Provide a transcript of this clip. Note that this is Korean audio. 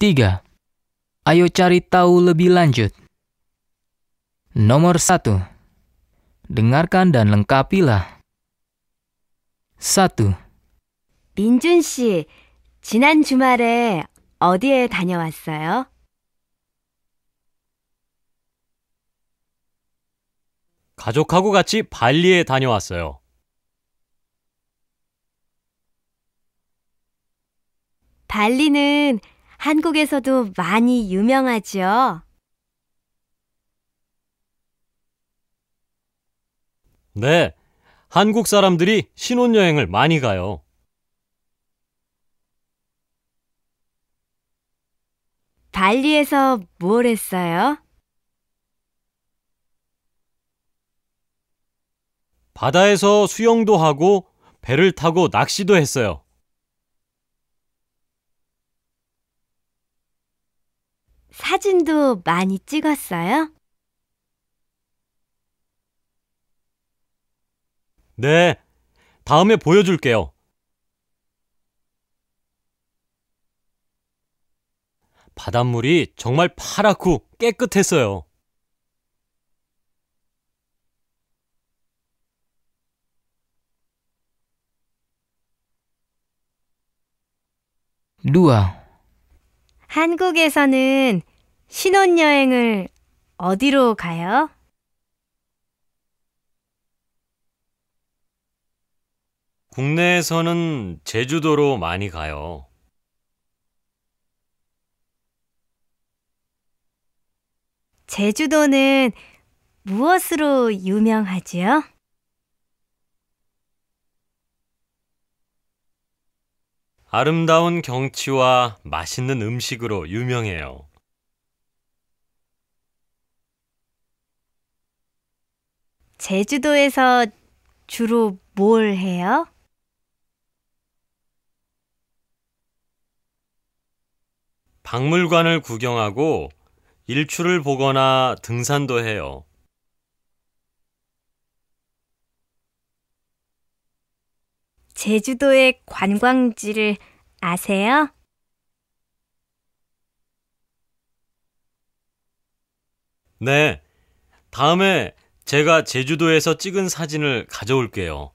3. Ayo cari tahu lebih lanjut. Nomor 1. Dengarkan dan lengkapilah. 1. 민준 씨, 지난 주말에 어디에 다녀왔어요? 가족하고 같이 발리에 다녀왔어요. 발리는 한국에서도 많이 유명하죠 네, 한국 사람들이 신혼여행을 많이 가요. 발리에서 뭘 했어요? 바다에서 수영도 하고 배를 타고 낚시도 했어요. 사진도 많이 찍었어요? 네, 다음에 보여줄게요. 바닷물이 정말 파랗고 깨끗했어요. 루아, 한국에서는 신혼여행을 어디로 가요? 국내에서는 제주도로 많이 가요. 제주도는 무엇으로 유명하지요? 아름다운 경치와 맛있는 음식으로 유명해요. 제주도에서 주로 뭘 해요? 박물관을 구경하고 일출을 보거나 등산도 해요. 제주도의 관광지를 아세요? 네. 다음에 제가 제주도에서 찍은 사진을 가져올게요.